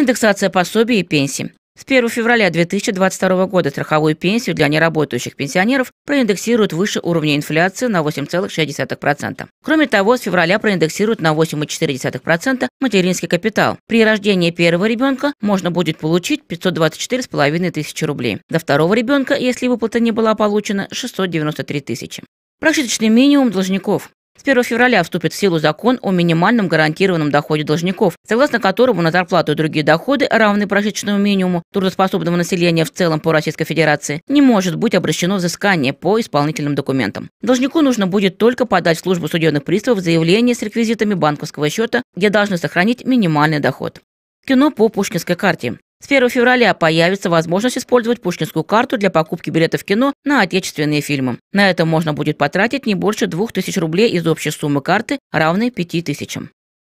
индексация пособий и пенсий. С 1 февраля 2022 года страховую пенсию для неработающих пенсионеров проиндексируют выше уровня инфляции на 8,6%. Кроме того, с февраля проиндексируют на 8,4% материнский капитал. При рождении первого ребенка можно будет получить 524,5 тысячи рублей. До второго ребенка, если выплата не была получена, 693 тысячи. Прожиточный минимум должников. С 1 февраля вступит в силу закон о минимальном гарантированном доходе должников, согласно которому на зарплату и другие доходы, равные прожиточному минимуму трудоспособного населения в целом по Российской Федерации, не может быть обращено взыскание по исполнительным документам. Должнику нужно будет только подать в службу судебных приставов заявление с реквизитами банковского счета, где должны сохранить минимальный доход. Кино по пушкинской карте. С 1 февраля появится возможность использовать пушкинскую карту для покупки билетов в кино на отечественные фильмы. На это можно будет потратить не больше 2000 рублей из общей суммы карты, равной 5000.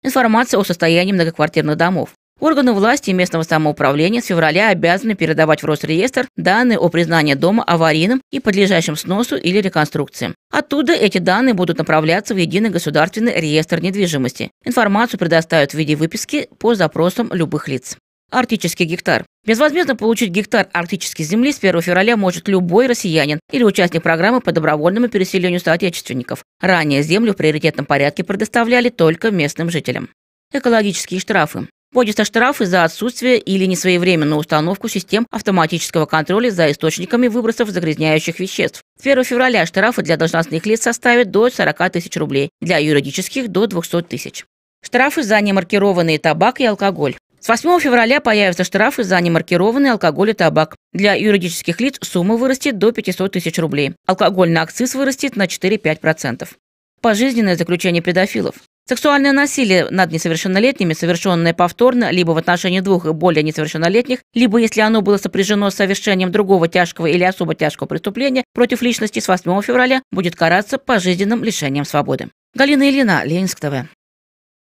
Информация о состоянии многоквартирных домов. Органы власти и местного самоуправления с февраля обязаны передавать в Росреестр данные о признании дома аварийным и подлежащим сносу или реконструкции. Оттуда эти данные будут направляться в единый государственный реестр недвижимости. Информацию предоставят в виде выписки по запросам любых лиц. Арктический гектар. Безвозмездно получить гектар арктической земли с 1 февраля может любой россиянин или участник программы по добровольному переселению соотечественников. Ранее землю в приоритетном порядке предоставляли только местным жителям. Экологические штрафы. Вводятся штрафы за отсутствие или несвоевременную установку систем автоматического контроля за источниками выбросов загрязняющих веществ. С 1 февраля штрафы для должностных лиц составят до 40 тысяч рублей, для юридических – до 200 тысяч. Штрафы за немаркированный табак и алкоголь. С 8 февраля появятся штрафы за немаркированный алкоголь и табак. Для юридических лиц сумма вырастет до 500 тысяч рублей. Алкогольный акциз вырастет на 4-5%. Пожизненное заключение педофилов. Сексуальное насилие над несовершеннолетними, совершенное повторно либо в отношении двух и более несовершеннолетних, либо если оно было сопряжено с совершением другого тяжкого или особо тяжкого преступления против личности с 8 февраля, будет караться пожизненным лишением свободы. Галина Ильина, Ленинск ТВ.